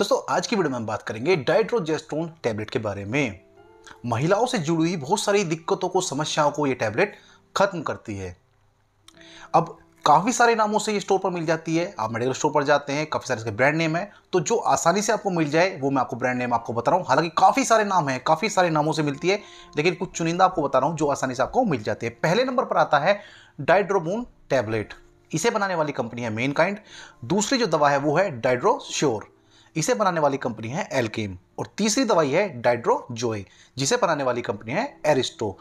दोस्तों आज की वीडियो में हम बात करेंगे डाइड्रोजेस्ट्रोन टैबलेट के बारे में महिलाओं से जुड़ी हुई बहुत सारी दिक्कतों को समस्याओं को ये टैबलेट खत्म करती है अब काफ़ी सारे नामों से ये स्टोर पर मिल जाती है आप मेडिकल स्टोर पर जाते हैं काफ़ी सारे इसके ब्रांड नेम है तो जो आसानी से आपको मिल जाए वो मैं आपको ब्रांड नेम आपको बता रहा हूँ हालांकि काफ़ी सारे नाम हैं काफ़ी सारे नामों से मिलती है लेकिन कुछ चुनिंदा आपको बता रहा हूँ जो आसानी से आपको मिल जाती है पहले नंबर पर आता है डाइड्रोबोन टैबलेट इसे बनाने वाली कंपनी है मेन काइंड दूसरी जो दवा है वो है डाइड्रोश्योर इसे बनाने वाली कंपनी है एल्केम और तीसरी दवाई है डाइड्रोजोए जिसे बनाने वाली कंपनी है एरिस्टो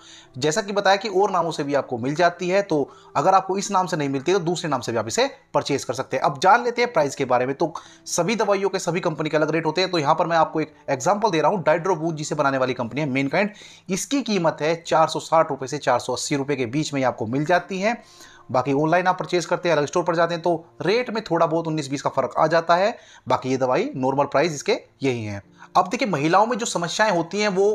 जैसा कि बताया कि और नामों से भी आपको मिल जाती है तो अगर आपको इस नाम से नहीं मिलती तो दूसरे नाम से भी आप इसे परचेज कर सकते हैं अब जान लेते हैं प्राइस के बारे में तो सभी दवाइयों के सभी कंपनी के अलग रेट होते हैं तो यहां पर मैं आपको एक एग्जाम्पल दे रहा हूं डाइड्रोबूथ जिसे बनाने वाली कंपनी है मेनकाइंड इसकी कीमत है चार सौ से चार के बीच में आपको मिल जाती है बाकी ऑनलाइन आप परचेज करते हैं अलग स्टोर पर जाते हैं तो रेट में थोड़ा बहुत उन्नीस बीस का फर्क आ जाता है बाकी ये दवाई नॉर्मल प्राइस इसके यही है अब देखिए महिलाओं में जो समस्याएं होती हैं वो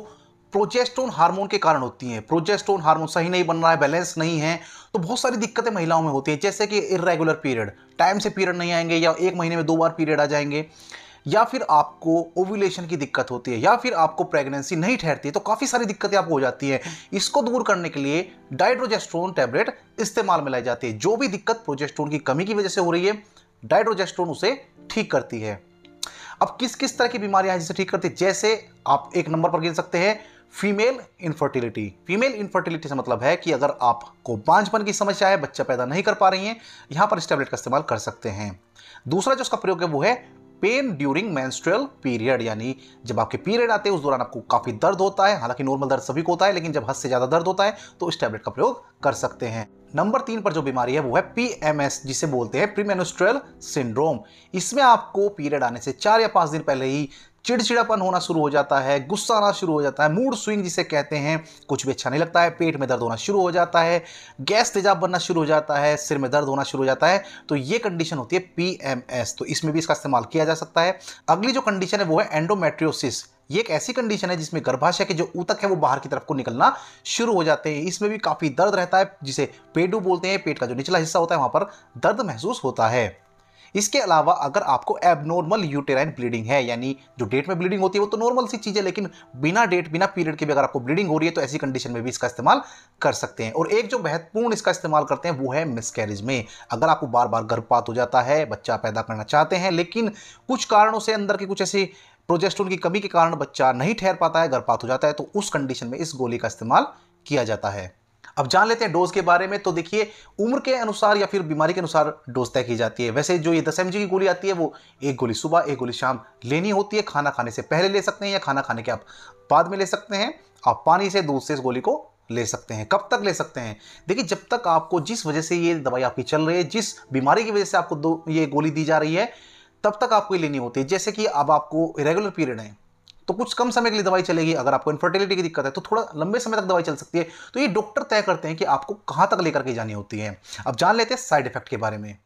प्रोजेस्टोन हार्मोन के कारण होती हैं प्रोजेस्टोन हार्मोन सही नहीं बन रहा है बैलेंस नहीं है तो बहुत सारी दिक्कतें महिलाओं में होती हैं जैसे कि इरेगुलर पीरियड टाइम से पीरियड नहीं आएंगे या एक महीने में दो बार पीरियड आ जाएंगे या फिर आपको ओव्यूलेशन की दिक्कत होती है या फिर आपको प्रेगनेंसी नहीं ठहरती तो काफ़ी सारी दिक्कतें आपको हो जाती हैं इसको दूर करने के लिए डाइड्रोजेस्ट्रोन टैबलेट इस्तेमाल में लाई जाती है जो भी दिक्कत प्रोजेस्ट्रोन की कमी की वजह से हो रही है डाइड्रोजेस्ट्रोन उसे ठीक करती है अब किस किस तरह की बीमारियां जिसे ठीक करती है जैसे आप एक नंबर पर गिन सकते हैं फीमेल इनफर्टिलिटी फीमेल इनफर्टिलिटी से मतलब है कि अगर आपको बांझपन की समस्या है बच्चा पैदा नहीं कर पा रही हैं यहाँ पर इस टैबलेट का इस्तेमाल कर सकते हैं दूसरा जो उसका प्रयोग है वो है पेन ड्यूरिंग मैंस्ट्रल पीरियड यानी जब आपके पीरियड आते हैं उस दौरान आपको काफ़ी दर्द होता है हालांकि नॉर्मल दर्द सभी को होता है लेकिन जब हद से ज़्यादा दर्द होता है तो इस टैबलेट का प्रयोग कर सकते हैं नंबर तीन पर जो बीमारी है वो है पीएमएस जिसे बोलते हैं प्रीमेनोस्ट्रल सिंड्रोम इसमें आपको पीरियड आने से चार या पांच दिन पहले ही चिड़चिड़ापन होना शुरू हो जाता है गुस्सा आना शुरू हो जाता है मूड स्विंग जिसे कहते हैं कुछ भी अच्छा नहीं लगता है पेट में दर्द होना शुरू हो जाता है गैस तेजाब बनना शुरू हो जाता है सिर में दर्द होना शुरू हो जाता है तो ये कंडीशन होती है पीएमएस तो इसमें भी इसका इस्तेमाल किया जा सकता है अगली जो कंडीशन है वो है एंडोमेट्रियोसिस ये एक ऐसी कंडीशन है जिसमें गर्भाशय के जो ऊतक है वो बाहर की तरफ को निकलना शुरू हो जाते हैं इसमें भी काफ़ी दर्द रहता है जिसे पेडू बोलते हैं पेट का जो निचला हिस्सा होता है वहां पर दर्द महसूस होता है इसके अलावा अगर आपको एबनॉर्मल यूटेराइन ब्लीडिंग है यानी जो डेट में ब्लीडिंग होती है वो तो नॉर्मल सी चीज़ है लेकिन बिना डेट बिना पीरियड के भी अगर आपको ब्लीडिंग हो रही है तो ऐसी कंडीशन में भी इसका इस्तेमाल कर सकते हैं और एक जो महत्वपूर्ण इसका इस्तेमाल करते हैं वो है मिसकैरेज में अगर आपको बार बार गर्भपात हो जाता है बच्चा पैदा करना चाहते हैं लेकिन कुछ कारणों से अंदर की कुछ ऐसी प्रोजेस्टोन की कमी के कारण बच्चा नहीं ठहर पाता है गर्भपात हो जाता है तो उस कंडीशन में इस गोली का इस्तेमाल किया जाता है अब जान लेते हैं डोज के बारे में तो देखिए उम्र के अनुसार या फिर बीमारी के अनुसार डोज तय की जाती है वैसे जो ये दस एम की गोली आती है वो एक गोली सुबह एक गोली शाम लेनी होती है खाना खाने से पहले ले सकते हैं या खाना खाने के आप बाद में ले सकते हैं आप पानी से दूध से इस गोली को ले सकते हैं कब तक ले सकते हैं देखिए जब तक आपको जिस वजह से ये दवाई आपकी चल रही है जिस बीमारी की वजह से आपको दो ये गोली दी जा रही है तब तक आपको लेनी होती है जैसे कि अब आपको रेगुलर पीरियड है तो कुछ कम समय के लिए दवाई चलेगी अगर आपको इन्फर्टिलिटी की दिक्कत है तो थोड़ा लंबे समय तक दवाई चल सकती है तो ये डॉक्टर तय करते हैं कि आपको कहाँ तक लेकर के जानी होती है अब जान लेते हैं साइड इफेक्ट के बारे में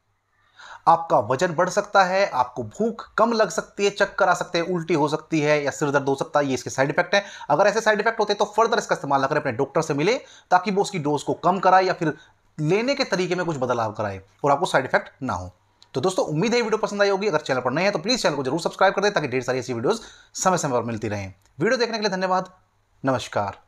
आपका वजन बढ़ सकता है आपको भूख कम लग सकती है चक्कर आ सकते हैं उल्टी हो सकती है या सिर दर्द हो सकता है ये इसके साइड इफेक्ट हैं अगर ऐसे साइड इफेक्ट होते हैं तो फर्दर इसका इस्तेमाल करें अपने डॉक्टर से मिले ताकि वो उसकी डोज को कम कराए या फिर लेने के तरीके में कुछ बदलाव कराए और आपको साइड इफेक्ट ना हो तो दोस्तों उम्मीद है वीडियो पसंद आई होगी अगर चैनल पर नहीं है तो प्लीज़ चैनल को जरूर सब्सक्राइब कर दें ताकि ढेर सारी ऐसी वीडियो समय समय पर मिलती रहें वीडियो देखने के लिए धन्यवाद नमस्कार